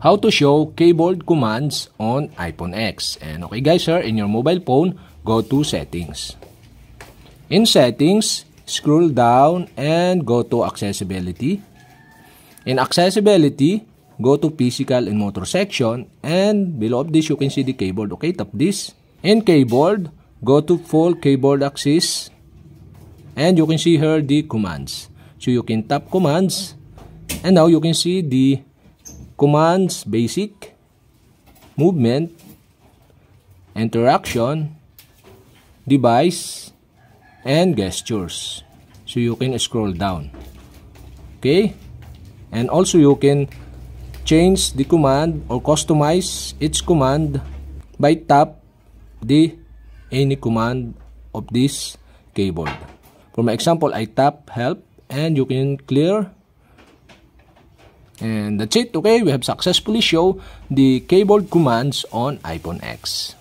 how to show keyboard commands on iPhone X. And okay guys, sir, in your mobile phone, go to settings. In settings, scroll down and go to accessibility. In accessibility, go to physical and motor section and below of this you can see the keyboard. Okay, tap this. In keyboard, go to full keyboard axis and you can see here the commands. So you can tap commands and now you can see the Commands, basic, movement, interaction, device, and gestures. So you can scroll down. Okay? And also you can change the command or customize each command by tap the any command of this keyboard. For my example, I tap help and you can clear And that's it, okay? We have successfully shown the keyboard commands on iPhone X.